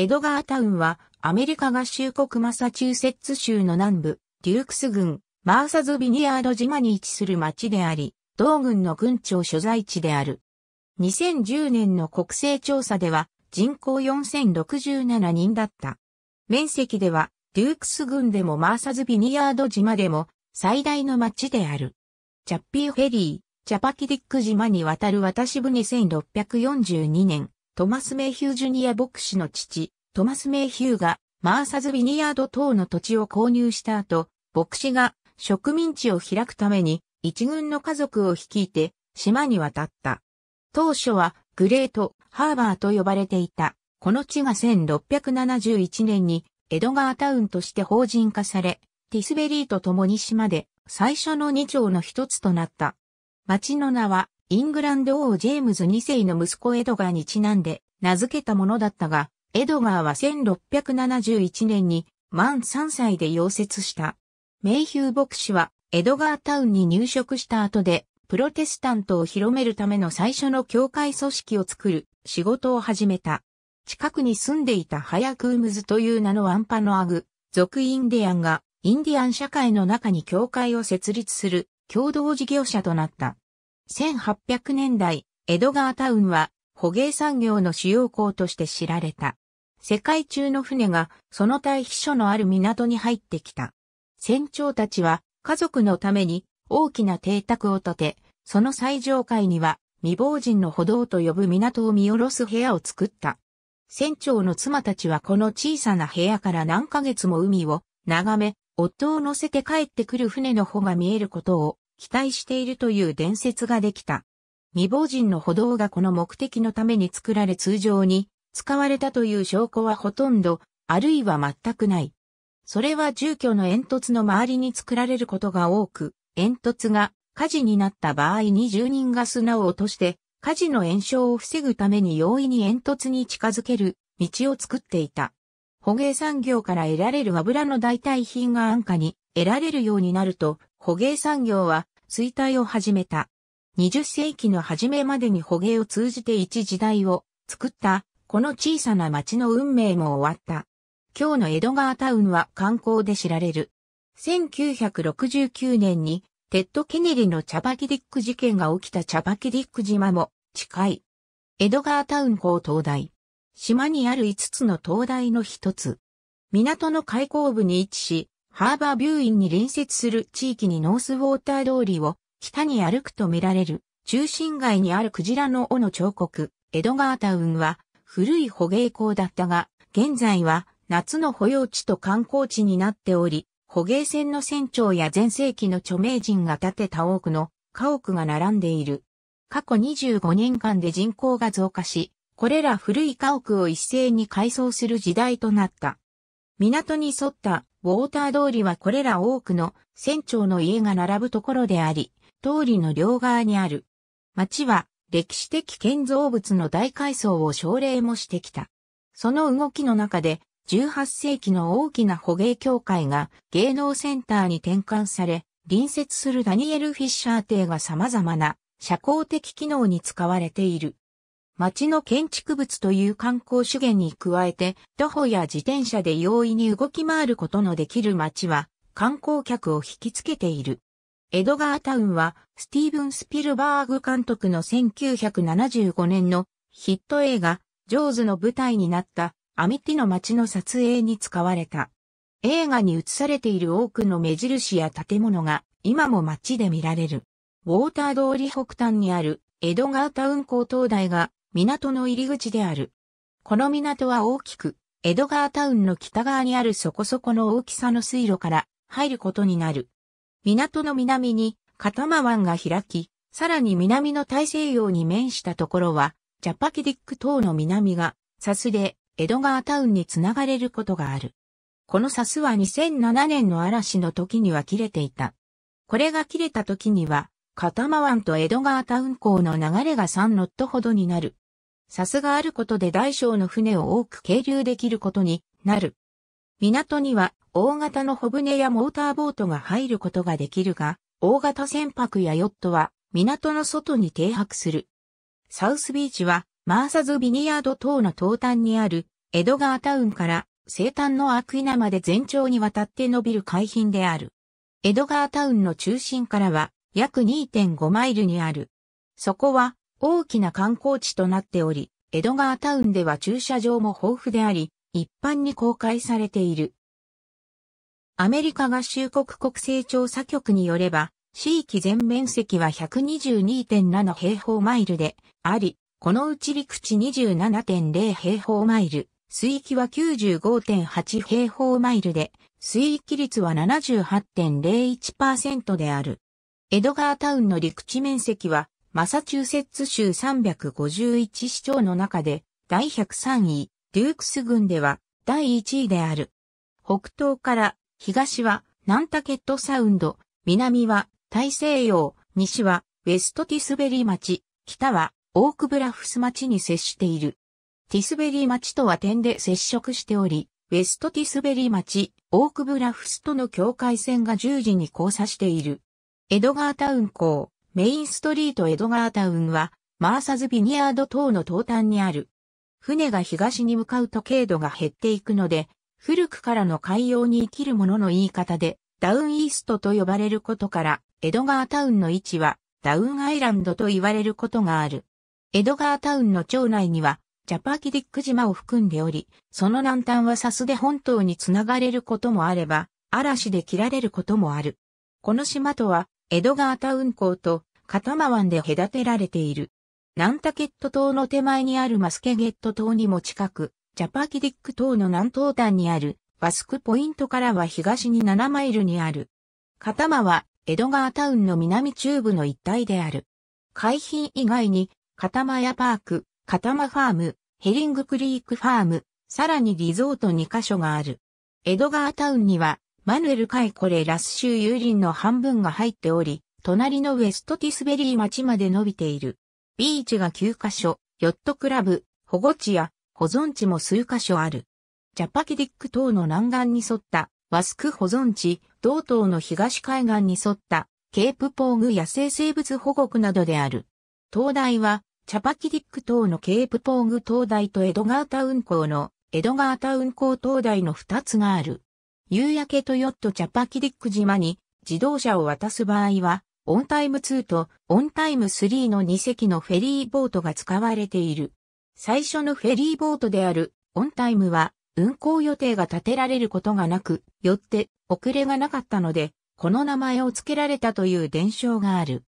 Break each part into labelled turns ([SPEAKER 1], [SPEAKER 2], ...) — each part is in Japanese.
[SPEAKER 1] エドガータウンは、アメリカ合衆国マサチューセッツ州の南部、デュークス郡、マーサズビニアード島に位置する町であり、同郡の郡庁所在地である。2010年の国勢調査では、人口4067人だった。面積では、デュークス郡でもマーサズビニアード島でも、最大の町である。チャッピーフェリー、チャパキディック島に渡る渡し船1642年、トマス・メイヒュージュニア牧師の父、トマス・メイヒューがマーサズ・ビニヤード等の土地を購入した後、牧師が植民地を開くために一軍の家族を率いて島に渡った。当初はグレート・ハーバーと呼ばれていた。この地が1671年にエドガータウンとして法人化され、ティスベリーと共に島で最初の二丁の一つとなった。町の名はイングランド王ジェームズ2世の息子エドガーにちなんで名付けたものだったが、エドガーは1671年に満3歳で溶接した。メイヒュー牧師はエドガータウンに入植した後で、プロテスタントを広めるための最初の教会組織を作る仕事を始めた。近くに住んでいたハヤクームズという名のアンパノアグ、族インディアンが、インディアン社会の中に教会を設立する共同事業者となった。1800年代、エドガータウンは捕鯨産業の主要港として知られた。世界中の船がその対比所のある港に入ってきた。船長たちは家族のために大きな邸宅を建て、その最上階には未亡人の歩道と呼ぶ港を見下ろす部屋を作った。船長の妻たちはこの小さな部屋から何ヶ月も海を眺め、夫を乗せて帰ってくる船の帆が見えることを期待しているという伝説ができた。未亡人の歩道がこの目的のために作られ通常に使われたという証拠はほとんど、あるいは全くない。それは住居の煙突の周りに作られることが多く、煙突が火事になった場合に住人が砂を落として火事の炎症を防ぐために容易に煙突に近づける道を作っていた。捕鯨産業から得られる油の代替品が安価に得られるようになると、捕鯨産業は衰退を始めた。20世紀の初めまでに捕鯨を通じて一時代を作った、この小さな町の運命も終わった。今日の江戸川タウンは観光で知られる。1969年に、テッド・ケネリのチャバキディック事件が起きたチャバキディック島も近い。江戸川タウン港灯台。島にある5つの灯台の一つ。港の開港部に位置し、ハーバービューインに隣接する地域にノースウォーター通りを北に歩くと見られる、中心街にあるクジラの尾の彫刻、エドガータウンは、古い捕鯨港だったが、現在は、夏の保養地と観光地になっており、捕鯨船の船長や前世紀の著名人が建てた多くの家屋が並んでいる。過去25年間で人口が増加し、これら古い家屋を一斉に改装する時代となった。港に沿ったウォーター通りはこれら多くの船長の家が並ぶところであり、通りの両側にある。町は歴史的建造物の大改装を奨励もしてきた。その動きの中で、18世紀の大きな捕鯨協会が芸能センターに転換され、隣接するダニエル・フィッシャー邸が様々な社交的機能に使われている。町の建築物という観光資源に加えて、徒歩や自転車で容易に動き回ることのできる町は、観光客を引きつけている。エドガータウンは、スティーブン・スピルバーグ監督の1975年のヒット映画、ジョーズの舞台になったアミティの街の撮影に使われた。映画に映されている多くの目印や建物が今も街で見られる。ウォーター通り北端にあるエドガータウン高等台が港の入り口である。この港は大きく、エドガータウンの北側にあるそこそこの大きさの水路から入ることになる。港の南に片間湾が開き、さらに南の大西洋に面したところは、ジャパキディック島の南が、サスで江戸川タウンにつながれることがある。このサスは2007年の嵐の時には切れていた。これが切れた時には、片間湾と江戸川タウン港の流れが3ノットほどになる。サスがあることで大小の船を多く係留できることになる。港には大型の小船やモーターボートが入ることができるが、大型船舶やヨットは港の外に停泊する。サウスビーチはマーサズビニヤード等の東端にあるエドガータウンから西端のアクイナまで全長にわたって伸びる海浜である。エドガータウンの中心からは約2.5マイルにある。そこは大きな観光地となっており、エドガータウンでは駐車場も豊富であり、一般に公開されている。アメリカ合衆国国勢調査局によれば、地域全面積は122.7平方マイルであり、このうち陸地27.0平方マイル、水域は95.8平方マイルで、水域率は78.01%である。エドガータウンの陸地面積は、マサチューセッツ州351市町の中で、第103位、デュークス軍では第1位である。北東から東はナンタケットサウンド、南は大西洋、西はウェストティスベリー町、北はオークブラフス町に接している。ティスベリー町とは点で接触しており、ウェストティスベリー町、オークブラフスとの境界線が十字に交差している。エドガータウン港、メインストリートエドガータウンは、マーサズビニアード等の東端にある船が東に向かうと経度が減っていくので、古くからの海洋に生きるものの言い方で、ダウンイーストと呼ばれることから、エドガータウンの位置は、ダウンアイランドと言われることがある。エドガータウンの町内には、ジャパキディック島を含んでおり、その南端はサスで本島につながれることもあれば、嵐で切られることもある。この島とは、エドガータウン港と、カタマ湾で隔てられている。ナンタケット島の手前にあるマスケゲット島にも近く、ジャパキディック島の南東端にあるバスクポイントからは東に7マイルにある。カタマはエドガータウンの南中部の一帯である。海浜以外に、カタマヤパーク、カタマファーム、ヘリングクリークファーム、さらにリゾート2カ所がある。エドガータウンには、マヌエル海コレラス州有林の半分が入っており、隣のウェストティスベリー町まで伸びている。ビーチが9カ所、ヨットクラブ、保護地や保存地も数カ所ある。ジャパキディック島の南岸に沿ったワスク保存地、同東の東海岸に沿ったケープポーグ野生生物保護区などである。灯台は、チャパキディック島のケープポーグ灯台とエドガータウン港のエドガータウン港灯台の2つがある。夕焼けとヨットチャパキディック島に自動車を渡す場合は、オンタイム2とオンタイム3の2隻のフェリーボートが使われている。最初のフェリーボートであるオンタイムは運行予定が立てられることがなく、よって遅れがなかったので、この名前を付けられたという伝承がある。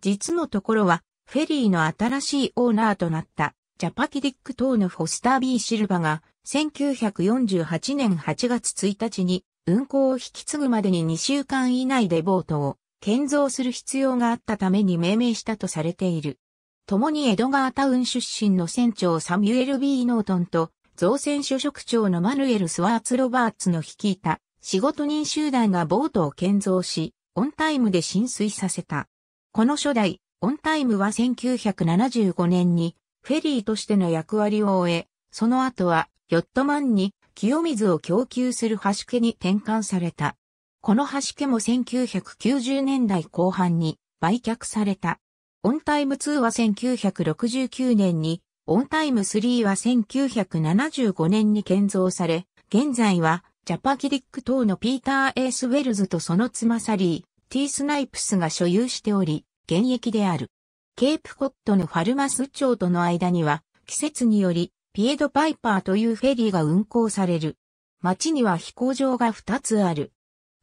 [SPEAKER 1] 実のところは、フェリーの新しいオーナーとなったジャパキディック島のフォスター・ビー・シルバが1948年8月1日に運行を引き継ぐまでに2週間以内でボートを建造する必要があったために命名したとされている。共に江戸川タウン出身の船長サミュエル・ビー・ノートンと造船所職長のマヌエル・スワーツ・ロバーツの率いた仕事人集団がボートを建造し、オンタイムで浸水させた。この初代、オンタイムは1975年にフェリーとしての役割を終え、その後はヨットマンに清水を供給する橋家に転換された。この橋家も1990年代後半に売却された。オンタイム2は1969年に、オンタイム3は1975年に建造され、現在はジャパキリック等のピーター・エース・ウェルズとその妻サリー、ティー・スナイプスが所有しており、現役である。ケープコットのファルマス町との間には、季節により、ピエド・パイパーというフェリーが運行される。町には飛行場が2つある。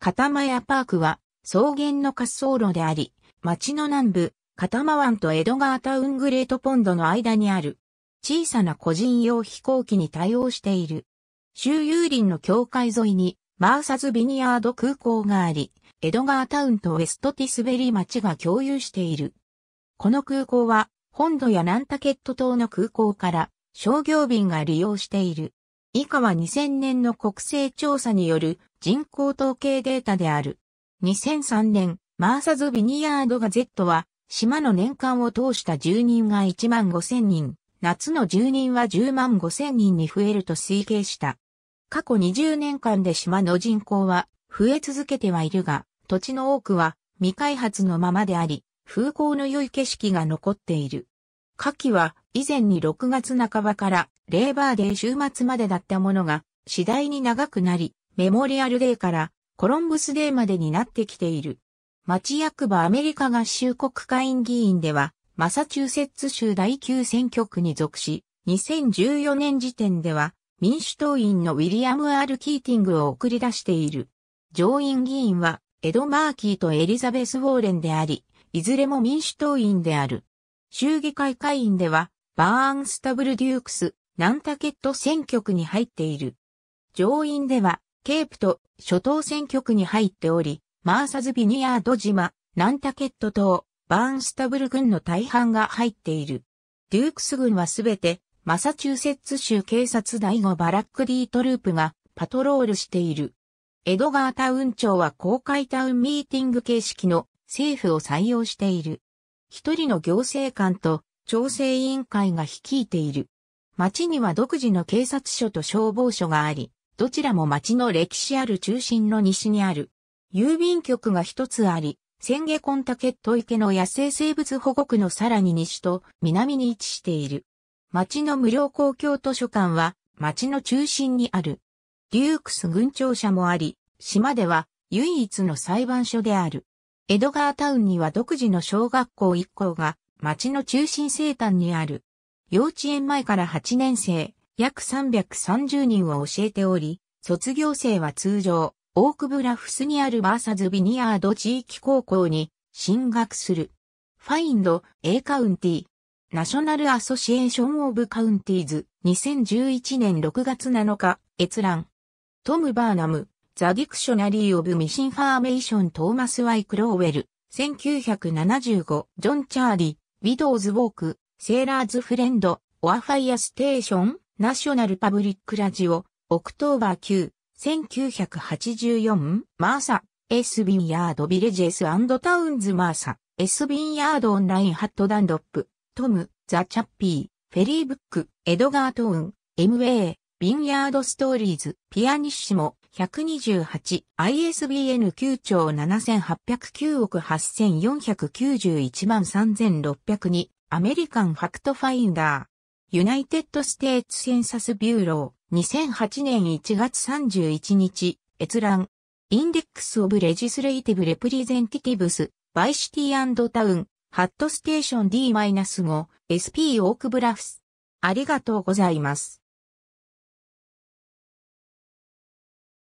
[SPEAKER 1] 片間屋パークは草原の滑走路であり、町の南部、片間湾とエドガータウングレートポンドの間にある小さな個人用飛行機に対応している。周遊林の境界沿いにマーサズビニヤード空港があり、エドガータウンとウェストティスベリー町が共有している。この空港は本土やナンタケット島の空港から商業便が利用している。以下は2000年の国勢調査による人口統計データである。2003年、マーサズ・ビニヤードが Z は、島の年間を通した住人が1万5千人、夏の住人は10万5千人に増えると推計した。過去20年間で島の人口は増え続けてはいるが、土地の多くは未開発のままであり、風光の良い景色が残っている。夏季は以前に6月半ばからレーバーデー週末までだったものが、次第に長くなり、メモリアルデーからコロンブスデーまでになってきている。町役場アメリカ合衆国会員議員では、マサチューセッツ州第9選挙区に属し、2014年時点では、民主党員のウィリアム・アール・キーティングを送り出している。上院議員は、エド・マーキーとエリザベス・ウォーレンであり、いずれも民主党員である。衆議会会員では、バーンスタブル・デュークス、ナンタケット選挙区に入っている。上院では、ケープと諸島選挙区に入っており、マーサズビニアード島、ナンタケット島、バーンスタブル郡の大半が入っている。デュークス郡はすべて、マサチューセッツ州警察第5バラックートループがパトロールしている。エドガータウン長は公開タウンミーティング形式の政府を採用している。一人の行政官と調整委員会が率いている。町には独自の警察署と消防署があり、どちらも町の歴史ある中心の西にある。郵便局が一つあり、千下コンタケット池の野生生物保護区のさらに西と南に位置している。町の無料公共図書館は町の中心にある。デュークス軍庁舎もあり、島では唯一の裁判所である。エドガータウンには独自の小学校1校が町の中心生誕にある。幼稚園前から8年生、約330人を教えており、卒業生は通常、オークブラフスにあるバーサズビニアード地域高校に進学する。ファインド、A カウンティ、ナショナルアソシエーションオブカウンティーズ、2011年6月7日、閲覧。トム・バーナム、ザ・ディクショナリー・オブ・ミシンファーメーション・トーマス・ワイ・クローウェル、1975、ジョン・チャーリー、ウィドウズ・ウォーク、セーラーズフレンド、オアファイアステーション、ナショナルパブリックラジオ、オクトーバー9、1984、マーサ、エスビンヤードビレジェスタウンズマーサ、エスビンヤードオンラインハットダンドップ、トム、ザ・チャッピー、フェリーブック、エドガートーン、MA、ビンヤードストーリーズ、ピアニッシモ、128、ISBN 9兆7809億8491万3602、アメリカンファクトファインダー、ユナイテッドステーツセンサスビューロー、2008年1月31日、閲覧、インデックスオブレジスレイティブレプリゼンティティブス、バイシティタウン、ハットステーション D-5、SP オークブラフス。ありがとうございます。